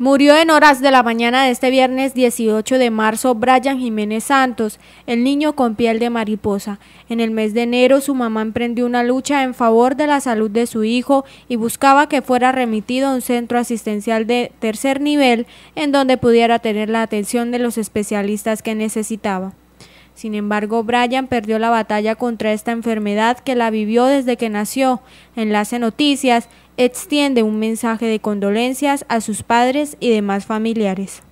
Murió en horas de la mañana de este viernes 18 de marzo Brian Jiménez Santos, el niño con piel de mariposa. En el mes de enero su mamá emprendió una lucha en favor de la salud de su hijo y buscaba que fuera remitido a un centro asistencial de tercer nivel en donde pudiera tener la atención de los especialistas que necesitaba. Sin embargo, Brian perdió la batalla contra esta enfermedad que la vivió desde que nació. Enlace Noticias extiende un mensaje de condolencias a sus padres y demás familiares.